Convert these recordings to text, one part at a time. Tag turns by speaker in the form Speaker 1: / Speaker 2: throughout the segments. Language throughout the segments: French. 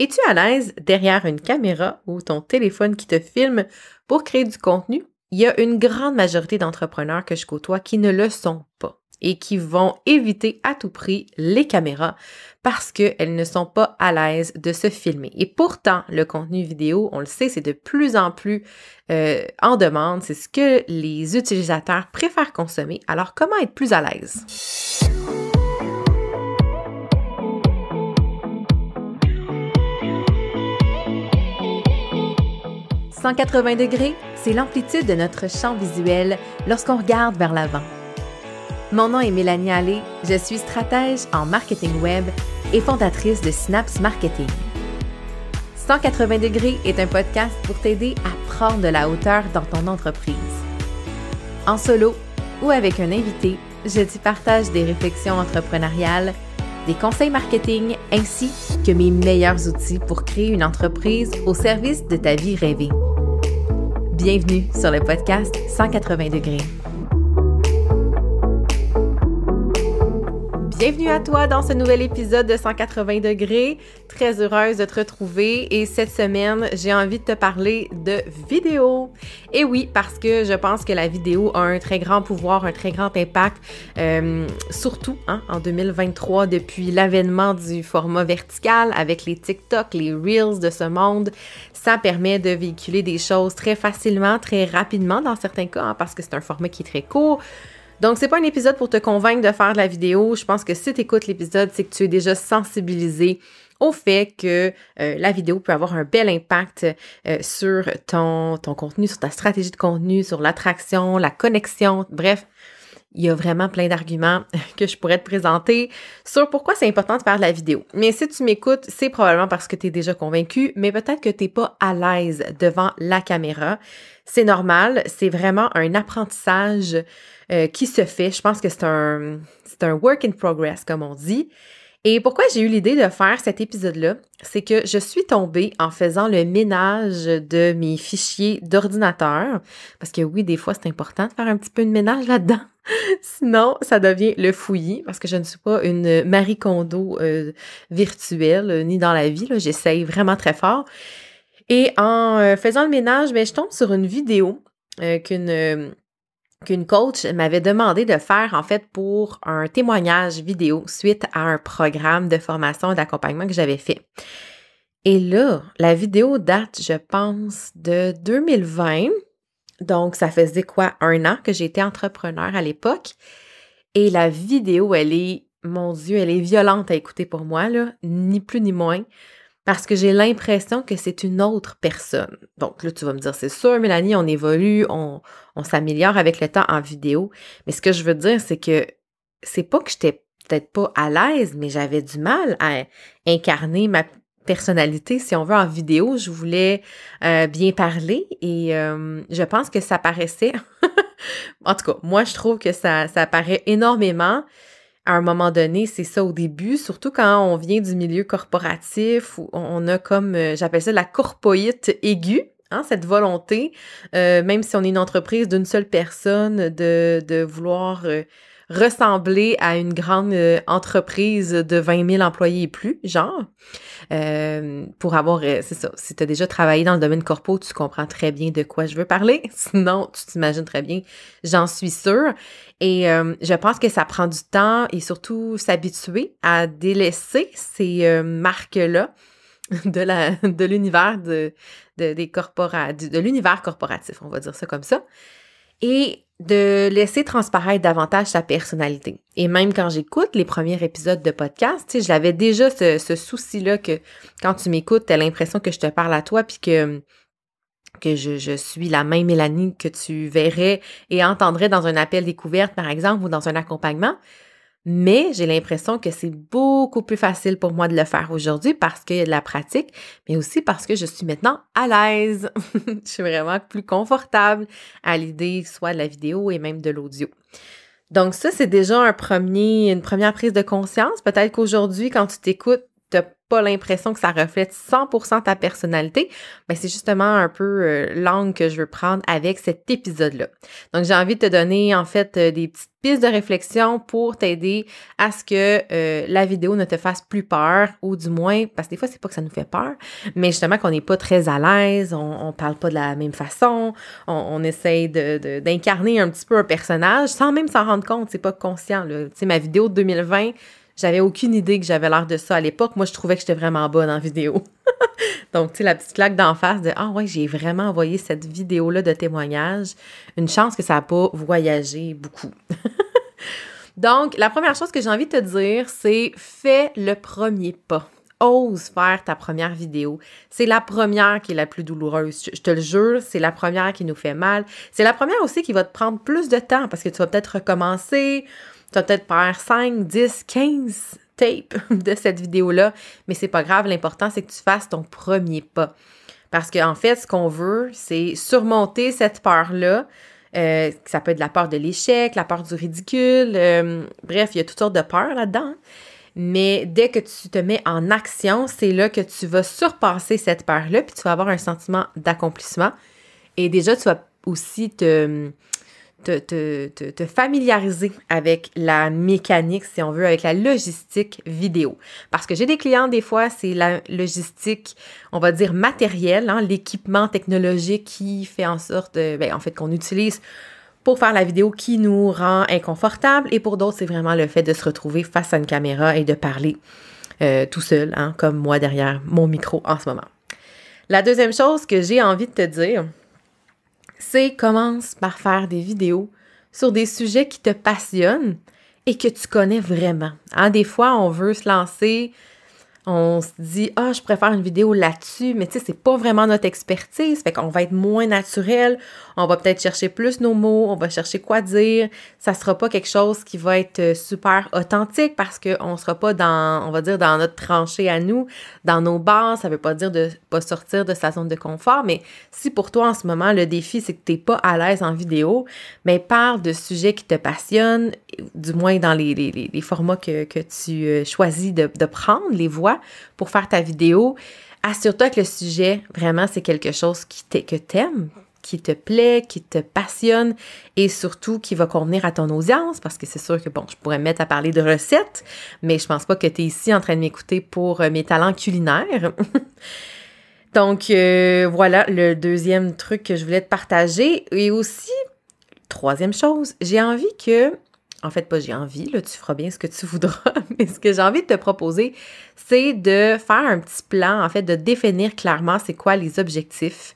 Speaker 1: Es-tu à l'aise derrière une caméra ou ton téléphone qui te filme pour créer du contenu? Il y a une grande majorité d'entrepreneurs que je côtoie qui ne le sont pas et qui vont éviter à tout prix les caméras parce qu'elles ne sont pas à l'aise de se filmer. Et pourtant, le contenu vidéo, on le sait, c'est de plus en plus euh, en demande, c'est ce que les utilisateurs préfèrent consommer. Alors comment être plus à l'aise? 180 degrés, c'est l'amplitude de notre champ visuel lorsqu'on regarde vers l'avant. Mon nom est Mélanie Allé, je suis stratège en marketing web et fondatrice de Synapse Marketing. 180 degrés est un podcast pour t'aider à prendre de la hauteur dans ton entreprise. En solo ou avec un invité, je t'y partage des réflexions entrepreneuriales, des conseils marketing ainsi que mes meilleurs outils pour créer une entreprise au service de ta vie rêvée. Bienvenue sur le podcast 180 degrés. Bienvenue à toi dans ce nouvel épisode de 180 degrés. Très heureuse de te retrouver et cette semaine, j'ai envie de te parler de vidéo. Et oui, parce que je pense que la vidéo a un très grand pouvoir, un très grand impact, euh, surtout hein, en 2023 depuis l'avènement du format vertical avec les TikTok, les Reels de ce monde. Ça permet de véhiculer des choses très facilement, très rapidement dans certains cas, hein, parce que c'est un format qui est très court. Donc, c'est pas un épisode pour te convaincre de faire de la vidéo. Je pense que si tu écoutes l'épisode, c'est que tu es déjà sensibilisé au fait que euh, la vidéo peut avoir un bel impact euh, sur ton, ton contenu, sur ta stratégie de contenu, sur l'attraction, la connexion, bref, il y a vraiment plein d'arguments que je pourrais te présenter sur pourquoi c'est important de faire de la vidéo. Mais si tu m'écoutes, c'est probablement parce que tu es déjà convaincu, mais peut-être que tu n'es pas à l'aise devant la caméra. C'est normal, c'est vraiment un apprentissage euh, qui se fait. Je pense que c'est un, c'est un work in progress, comme on dit. Et pourquoi j'ai eu l'idée de faire cet épisode-là, c'est que je suis tombée en faisant le ménage de mes fichiers d'ordinateur, parce que oui, des fois, c'est important de faire un petit peu de ménage là-dedans. Sinon, ça devient le fouillis parce que je ne suis pas une Marie Kondo euh, virtuelle euh, ni dans la vie. J'essaye vraiment très fort. Et en euh, faisant le ménage, ben, je tombe sur une vidéo qu'une qu'une coach m'avait demandé de faire en fait pour un témoignage vidéo suite à un programme de formation et d'accompagnement que j'avais fait. Et là, la vidéo date, je pense, de 2020. Donc, ça faisait quoi, un an que j'étais entrepreneur à l'époque. Et la vidéo, elle est, mon Dieu, elle est violente à écouter pour moi, là, ni plus ni moins parce que j'ai l'impression que c'est une autre personne. Donc là, tu vas me dire, c'est sûr, Mélanie, on évolue, on, s'améliore avec le temps en vidéo. Mais ce que je veux dire, c'est que c'est pas que j'étais peut-être pas à l'aise, mais j'avais du mal à incarner ma personnalité, si on veut, en vidéo. Je voulais euh, bien parler et euh, je pense que ça paraissait. en tout cas, moi, je trouve que ça, ça paraît énormément à un moment donné, c'est ça au début, surtout quand on vient du milieu corporatif, où on a comme, euh, j'appelle ça la corpoïte aiguë, Hein, cette volonté, euh, même si on est une entreprise d'une seule personne, de, de vouloir euh, ressembler à une grande euh, entreprise de 20 000 employés et plus, genre. Euh, pour avoir, euh, c'est ça, si tu as déjà travaillé dans le domaine corpo, tu comprends très bien de quoi je veux parler. Sinon, tu t'imagines très bien, j'en suis sûre. Et je pense que ça prend du temps et surtout s'habituer à délaisser ces marques-là de la de l'univers de, des corpora, de l'univers corporatif, on va dire ça comme ça. Et de laisser transparaître davantage sa personnalité. Et même quand j'écoute les premiers épisodes de podcast, j'avais déjà ce, souci-là que quand tu m'écoutes, tu as l'impression que je te parle à toi, puis que je, je, suis la même Mélanie que tu verrais et entendrais dans un appel découverte, par exemple, ou dans un accompagnement. Mais j'ai l'impression que c'est beaucoup plus facile pour moi de le faire aujourd'hui parce qu'il y a de la pratique, mais aussi parce que je suis maintenant à l'aise. je suis vraiment plus confortable à l'idée soit de la vidéo et même de l'audio. Donc ça, c'est déjà un premier, une première prise de conscience. Peut-être qu'aujourd'hui, quand tu t'écoutes, t'as pas l'impression que ça reflète 100% ta personnalité, ben c'est justement un peu euh, l'angle que je veux prendre avec cet épisode-là. Donc, j'ai envie de te donner en fait euh, des petites pistes de réflexion pour t'aider à ce que euh, la vidéo ne te fasse plus peur, ou du moins, parce que des fois, c'est pas que ça nous fait peur, mais justement qu'on n'est pas très à l'aise, on, parle pas de la même façon, on, essaye d'incarner un petit peu un personnage sans même s'en rendre compte, c'est pas conscient. Tu sais, ma vidéo de 2020, j'avais aucune idée que j'avais l'air de ça à l'époque. Moi, je trouvais que j'étais vraiment bonne en vidéo. Donc, tu sais, la petite claque d'en face de Ah ouais, j'ai vraiment envoyé cette vidéo-là de témoignage. Une chance que ça n'a pas voyagé beaucoup. Donc, la première chose que j'ai envie de te dire, c'est fais le premier pas. Ose faire ta première vidéo. C'est la première qui est la plus douloureuse. Je te le jure, c'est la première qui nous fait mal. C'est la première aussi qui va te prendre plus de temps parce que tu vas peut-être recommencer. Tu as peut-être peur 5, 10, 15 tapes de cette vidéo-là, mais c'est pas grave. L'important, c'est que tu fasses ton premier pas. Parce qu'en fait, ce qu'on veut, c'est surmonter cette peur-là. Euh, ça peut être la peur de l'échec, la peur du ridicule. Euh, bref, il y a toutes sortes de peurs là-dedans. Mais dès que tu te mets en action, c'est là que tu vas surpasser cette peur-là, puis tu vas avoir un sentiment d'accomplissement. Et déjà, tu vas aussi te, te, familiariser avec la mécanique, si on veut, avec la logistique vidéo. Parce que j'ai des clients, des fois, c'est la logistique, on va dire matérielle, hein, l'équipement technologique qui fait en sorte, euh, ben, en fait, qu'on utilise pour faire la vidéo qui nous rend inconfortable. Et pour d'autres, c'est vraiment le fait de se retrouver face à une caméra et de parler euh, tout seul, hein, comme moi derrière mon micro en ce moment. La deuxième chose que j'ai envie de te dire, c'est commence par faire des vidéos sur des sujets qui te passionnent et que tu connais vraiment. Hein, des fois, on veut se lancer on se dit ah je préfère une vidéo là-dessus mais tu sais c'est pas vraiment notre expertise fait qu'on va être moins naturel on va peut-être chercher plus nos mots on va chercher quoi dire ça sera pas quelque chose qui va être euh, super authentique parce qu'on sera pas dans on va dire dans notre tranchée à nous dans nos bars ça veut pas dire de pas sortir de sa zone de confort mais si pour toi en ce moment le défi c'est que t'es pas à l'aise en vidéo mais ben, parle de sujets qui te passionnent du moins dans les, formats que, tu euh, choisis de prendre les voix pour faire ta vidéo, assure-toi que le sujet, vraiment, c'est quelque chose qui que t'aimes, qui te plaît, qui te passionne et surtout qui va convenir à ton audience parce que c'est sûr que bon, je pourrais me mettre à parler de recettes, mais je pense pas que tu es ici en train de m'écouter pour euh, mes talents culinaires. Donc euh, voilà le deuxième truc que je voulais te partager et aussi troisième chose, j'ai envie que en fait, pas j'ai envie, là, tu feras bien ce que tu voudras, mais ce que j'ai envie de te proposer, c'est de faire un petit plan, en fait, de définir clairement c'est quoi les objectifs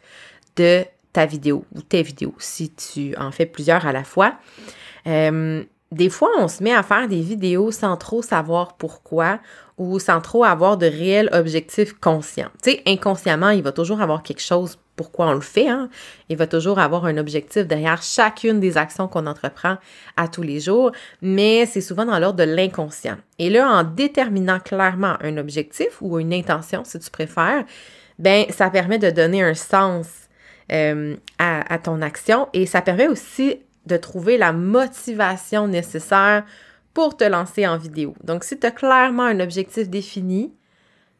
Speaker 1: de ta vidéo ou tes vidéos, si tu en fais plusieurs à la fois. Euh, des fois, on se met à faire des vidéos sans trop savoir pourquoi ou sans trop avoir de réels objectifs conscients. Tu sais, inconsciemment, il va toujours avoir quelque chose pourquoi on le fait. Hein? Il va toujours avoir un objectif derrière chacune des actions qu'on entreprend à tous les jours, mais c'est souvent dans l'ordre de l'inconscient. Et là, en déterminant clairement un objectif ou une intention, si tu préfères, ben ça permet de donner un sens euh, à, à ton action et ça permet aussi de trouver la motivation nécessaire pour te lancer en vidéo. Donc, si tu as clairement un objectif défini,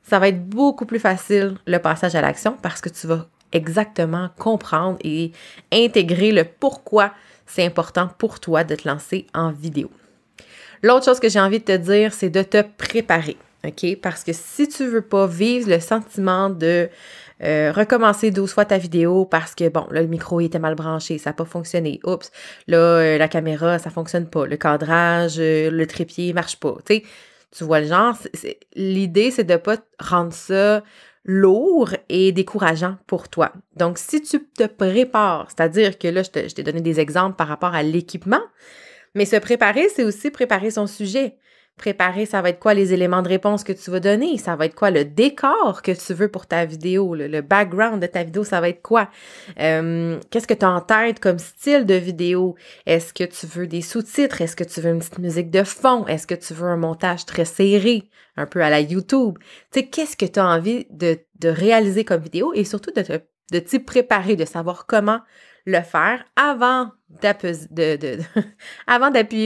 Speaker 1: ça va être beaucoup plus facile le passage à l'action parce que tu vas exactement comprendre et intégrer le pourquoi c'est important pour toi de te lancer en vidéo. L'autre chose que j'ai envie de te dire, c'est de te préparer. OK? Parce que si tu veux pas vivre le sentiment de euh, recommencer 12 fois ta vidéo parce que, bon, là, le micro était mal branché, ça n'a pas fonctionné. Oups, là, euh, la caméra, ça fonctionne pas. Le cadrage, euh, le trépied marche pas. Tu tu vois le genre. L'idée, c'est de pas rendre ça lourd et décourageant pour toi. Donc, si tu te prépares, c'est-à-dire que là, je t'ai donné des exemples par rapport à l'équipement, mais se préparer, c'est aussi préparer son sujet. Préparer, ça va être quoi les éléments de réponse que tu vas donner? Ça va être quoi le décor que tu veux pour ta vidéo? Le, background de ta vidéo, ça va être quoi? Euh, qu'est-ce que tu as en tête comme style de vidéo? Est-ce que tu veux des sous-titres? Est-ce que tu veux une petite musique de fond? Est-ce que tu veux un montage très serré, un peu à la YouTube? Tu qu'est-ce que tu as envie de, réaliser comme vidéo et surtout de de t'y préparer, de savoir comment le faire avant d'appuyer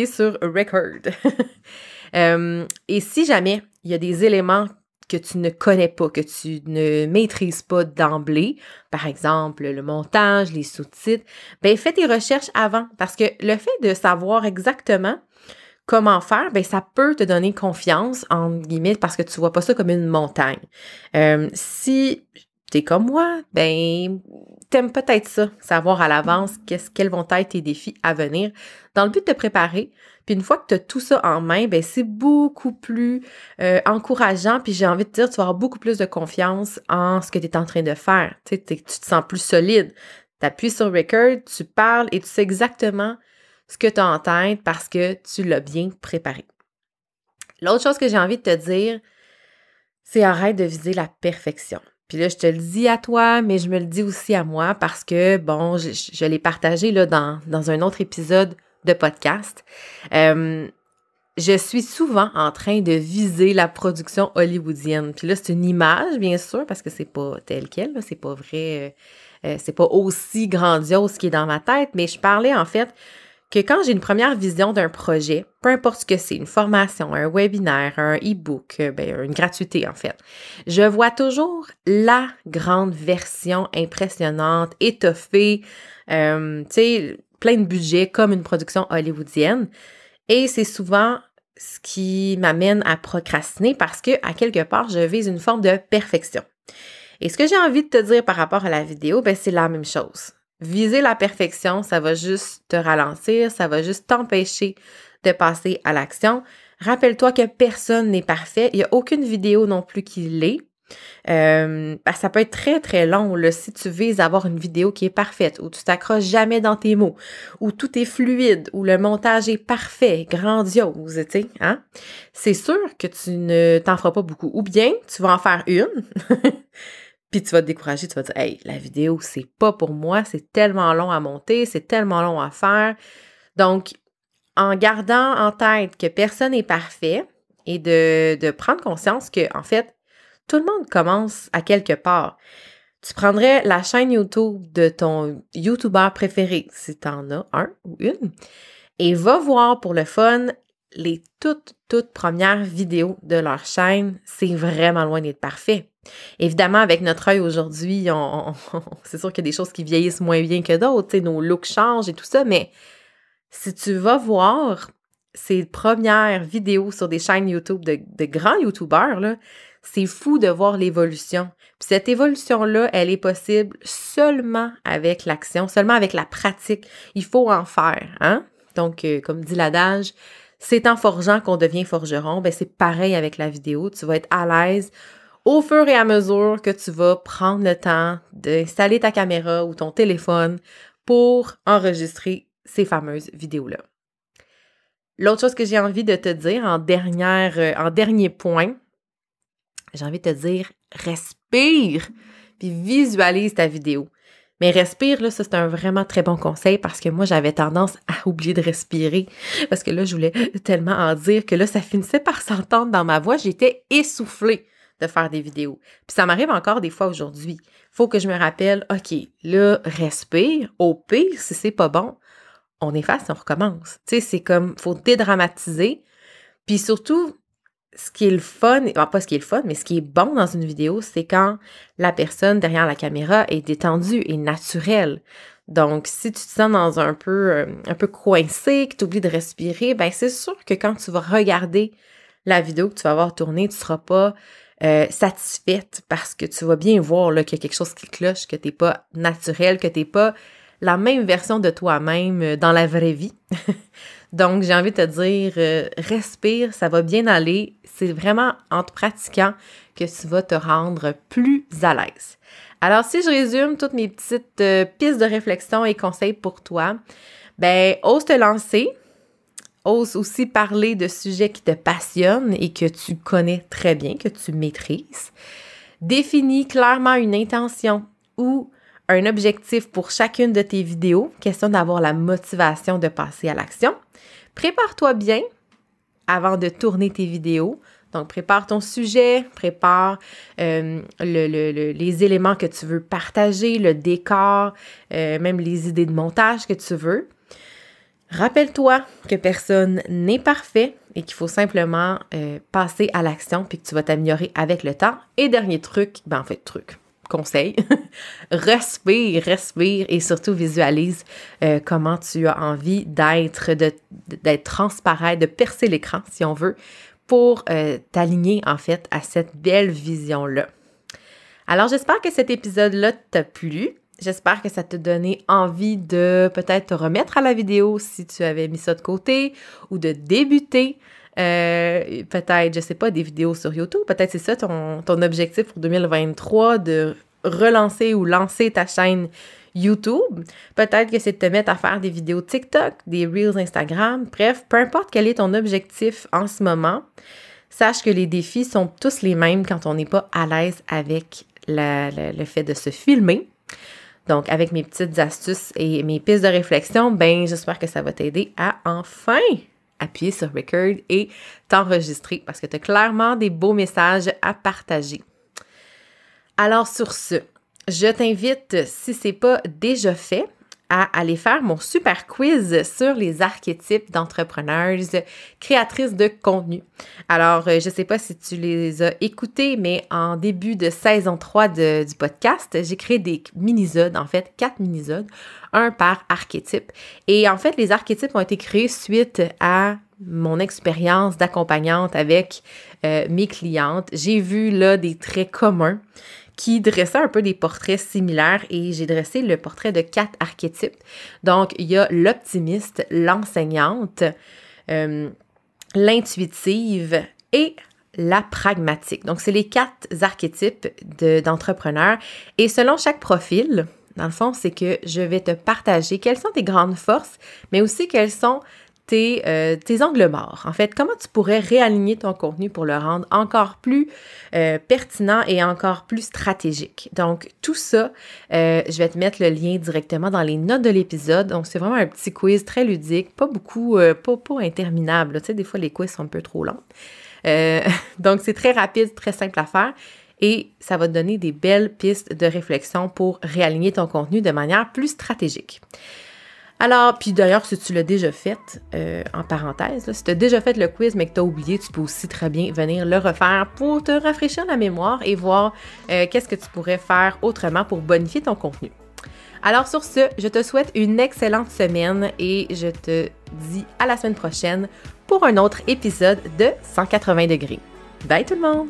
Speaker 1: sur record. Euh, et si jamais il y a des éléments que tu ne connais pas, que tu ne maîtrises pas d'emblée, par exemple le montage, les sous-titres, ben fais tes recherches avant parce que le fait de savoir exactement comment faire, ben ça peut te donner confiance en guillemets parce que tu vois pas ça comme une montagne. Euh, si si es comme moi, ben t'aimes peut-être ça, savoir à l'avance qu'est-ce quels vont être tes défis à venir, dans le but de te préparer, puis une fois que tu as tout ça en main, ben c'est beaucoup plus euh, encourageant. Puis j'ai envie de te dire, tu vas avoir beaucoup plus de confiance en ce que tu es en train de faire. Tu, tu te sens plus solide. Tu appuies sur Record, tu parles et tu sais exactement ce que tu as en tête parce que tu l'as bien préparé. L'autre chose que j'ai envie de te dire, c'est arrête de viser la perfection. Puis là, je te le dis à toi, mais je me le dis aussi à moi parce que, bon, je, je l'ai partagé dans, dans un autre épisode de podcast. Euh, je suis souvent en train de viser la production hollywoodienne. Puis là, c'est une image, bien sûr, parce que c'est pas tel quel, c'est pas vrai, euh, euh, c'est pas aussi grandiose qui est dans ma tête, mais je parlais en fait que quand j'ai une première vision d'un projet, peu importe ce que c'est, une formation, un webinaire, un e-book, ben, une gratuité en fait, je vois toujours la grande version impressionnante, étoffée, tu sais, plein de budget comme une production hollywoodienne. Et c'est souvent ce qui m'amène à procrastiner parce que, à quelque part, je vise une forme de perfection. Et ce que j'ai envie de te dire par rapport à la vidéo, ben, c'est la même chose. Viser la perfection, ça va juste te ralentir, ça va juste t'empêcher de passer à l'action. Rappelle-toi que personne n'est parfait. Il n'y a aucune vidéo non plus qui l'est. Euh, ça peut être très, très long Le si tu vises avoir une vidéo qui est parfaite, où tu t'accroches jamais dans tes mots, où tout est fluide, où le montage est parfait, grandiose, tu sais, hein? C'est sûr que tu ne t'en feras pas beaucoup. Ou bien, tu vas en faire une, puis tu vas te décourager, tu vas dire, hey, la vidéo, c'est pas pour moi, c'est tellement long à monter, c'est tellement long à faire. Donc, en gardant en tête que personne n'est parfait et de, de prendre conscience que, en fait, tout le monde commence à quelque part. Tu prendrais la chaîne YouTube de ton YouTuber préféré, si tu en as un ou une, et va voir pour le fun les toutes, toutes premières vidéos de leur chaîne. C'est vraiment loin d'être parfait. Évidemment, avec notre œil aujourd'hui, c'est sûr qu'il y a des choses qui vieillissent moins bien que d'autres, nos looks changent et tout ça, mais si tu vas voir ces premières vidéos sur des chaînes YouTube de, de grands YouTubeurs, c'est fou de voir l'évolution. Puis cette évolution-là, elle est possible seulement avec l'action, seulement avec la pratique. Il faut en faire, hein? Donc, euh, comme dit l'adage, c'est en forgeant qu'on devient forgeron. Ben, c'est pareil avec la vidéo. Tu vas être à l'aise au fur et à mesure que tu vas prendre le temps d'installer ta caméra ou ton téléphone pour enregistrer ces fameuses vidéos-là. L'autre chose que j'ai envie de te dire en, dernière, euh, en dernier point, j'ai envie de te dire, respire, puis visualise ta vidéo. Mais respire, là, ça, c'est un vraiment très bon conseil parce que moi, j'avais tendance à oublier de respirer parce que là, je voulais tellement en dire que là, ça finissait par s'entendre dans ma voix. J'étais essoufflée de faire des vidéos. Puis ça m'arrive encore des fois aujourd'hui. Faut que je me rappelle, OK, là, respire. Au pire, si c'est pas bon, on efface, on recommence. Tu sais, c'est comme, faut dédramatiser. Puis surtout, ce qui est le fun, pas ce qui est le fun, mais ce qui est bon dans une vidéo, c'est quand la personne derrière la caméra est détendue et naturelle. Donc, si tu te sens dans un peu, euh, un peu coincé, que tu oublies de respirer, ben c'est sûr que quand tu vas regarder la vidéo que tu vas avoir tournée, tu ne seras pas euh, satisfaite parce que tu vas bien voir qu'il y a quelque chose qui cloche, que tu n'es pas naturel, que tu n'es pas la même version de toi-même euh, dans la vraie vie. Donc, j'ai envie de te dire, euh, respire, ça va bien aller. C'est vraiment en te pratiquant que tu vas te rendre plus à l'aise. Alors, si je résume toutes mes petites euh, pistes de réflexion et conseils pour toi, ben, ose te lancer, ose aussi parler de sujets qui te passionnent et que tu connais très bien, que tu maîtrises. Définis clairement une intention ou un objectif pour chacune de tes vidéos, question d'avoir la motivation de passer à l'action. Prépare-toi bien avant de tourner tes vidéos. Donc, prépare ton sujet, prépare euh, les éléments que tu veux partager, le décor, euh, même les idées de montage que tu veux. Rappelle-toi que personne n'est parfait et qu'il faut simplement euh, passer à l'action puis que tu vas t'améliorer avec le temps. Et dernier truc, ben en fait, truc conseil. respire, respire et surtout visualise euh, comment tu as envie d'être, d'être transparent, de percer l'écran, si on veut, pour euh, t'aligner en fait à cette belle vision-là. Alors j'espère que cet épisode-là t'a plu. J'espère que ça t'a donné envie de peut-être te remettre à la vidéo si tu avais mis ça de côté ou de débuter euh, peut-être, je sais pas, des vidéos sur YouTube. Peut-être c'est ça ton, objectif pour 2023 de relancer ou lancer ta chaîne YouTube. Peut-être que c'est de te mettre à faire des vidéos TikTok, des Reels Instagram. Bref, peu importe quel est ton objectif en ce moment, sache que les défis sont tous les mêmes quand on n'est pas à l'aise avec le fait de se filmer. Donc, avec mes petites astuces et mes pistes de réflexion, ben, j'espère que ça va t'aider à enfin appuyer sur record et t'enregistrer parce que tu as clairement des beaux messages à partager. Alors sur ce, je t'invite, si c'est pas déjà fait, à aller faire mon super quiz sur les archétypes d'entrepreneurs créatrices de contenu. Alors, euh, je ne sais pas si tu les as écoutés, mais en début de saison 3 du podcast, j'ai créé des mini-zodes, en fait, quatre mini zodes un par archétype. Et en fait, les archétypes ont été créés suite à mon expérience d'accompagnante avec euh, mes clientes. J'ai vu là des traits communs qui dressait un peu des portraits similaires et j'ai dressé le portrait de quatre archétypes. Donc, il y a l'optimiste, l'enseignante, euh, l'intuitive et la pragmatique. Donc, c'est les quatre archétypes d'entrepreneurs. et selon chaque profil, dans le fond, c'est que je vais te partager quelles sont tes grandes forces, mais aussi quelles sont euh, tes, angles morts. En fait, comment tu pourrais réaligner ton contenu pour le rendre encore plus euh, pertinent et encore plus stratégique. Donc, tout ça, euh, je vais te mettre le lien directement dans les notes de l'épisode. Donc, c'est vraiment un petit quiz très ludique, pas beaucoup, pas, interminable. Tu sais, des fois, les quiz sont un peu trop longs. donc, c'est très rapide, très simple à faire et ça va te donner des belles pistes de réflexion pour réaligner ton contenu de manière plus stratégique. Alors, puis d'ailleurs, si tu l'as déjà fait, euh, en parenthèse, si tu as déjà fait le quiz mais que tu as oublié, tu peux aussi très bien venir le refaire pour te rafraîchir la mémoire et voir euh, qu'est-ce que tu pourrais faire autrement pour bonifier ton contenu. Alors sur ce, je te souhaite une excellente semaine et je te dis à la semaine prochaine pour un autre épisode de 180 degrés. Bye tout le monde!